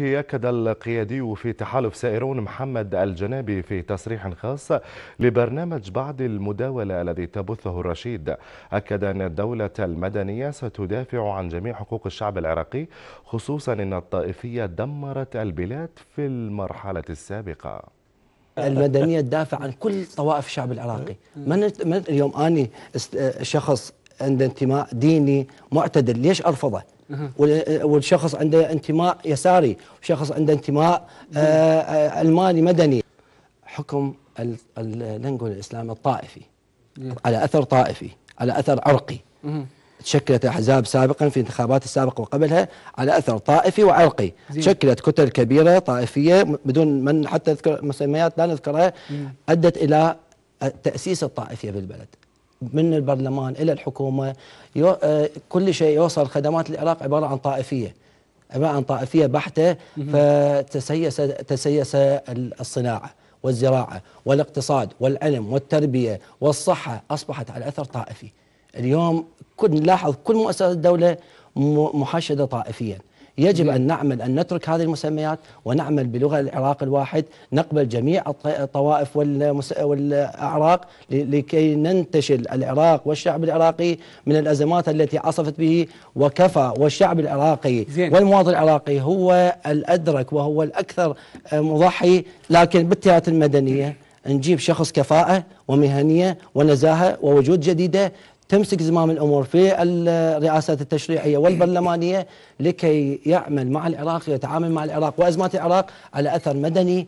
به أكد القيادي في تحالف سائرون محمد الجنابي في تصريح خاص لبرنامج بعد المداولة الذي تبثه الرشيد أكد أن الدولة المدنية ستدافع عن جميع حقوق الشعب العراقي خصوصا أن الطائفية دمرت البلاد في المرحلة السابقة المدنية تدافع عن كل طوائف الشعب العراقي من, من اليوم أني شخص عند انتماء ديني معتدل ليش أرفضه والشخص عنده انتماء يساري وشخص عنده انتماء آه، آه، الماني مدني حكم لنقول الاسلام الطائفي إيه. على اثر طائفي على اثر عرقي تشكلت احزاب سابقا في الانتخابات السابقه وقبلها على اثر طائفي وعرقي زين. تشكلت كتل كبيره طائفيه بدون من حتى اذكر مسميات لا نذكرها ادت الى تاسيس الطائفيه بالبلد من البرلمان إلى الحكومة آه، كل شيء يوصل خدمات العراق عبارة عن طائفية عبارة عن طائفية بحتة فتسيس تسيس الصناعة والزراعة والاقتصاد والعلم والتربية والصحة أصبحت على أثر طائفي اليوم كل نلاحظ كل مؤسسات الدولة محشده طائفيا يجب نعم. أن نعمل أن نترك هذه المسميات ونعمل بلغة العراق الواحد نقبل جميع الطوائف والأعراق لكي ننتشل العراق والشعب العراقي من الأزمات التي عصفت به وكفى والشعب العراقي والمواطن العراقي هو الأدرك وهو الأكثر آه، مضحي لكن بالتيارات المدنية نجيب شخص كفاءة ومهنية ونزاهة ووجود جديدة تمسك زمام الامور في الرئاسات التشريعيه والبرلمانيه لكي يعمل مع العراق ويتعامل مع العراق وازمات العراق على اثر مدني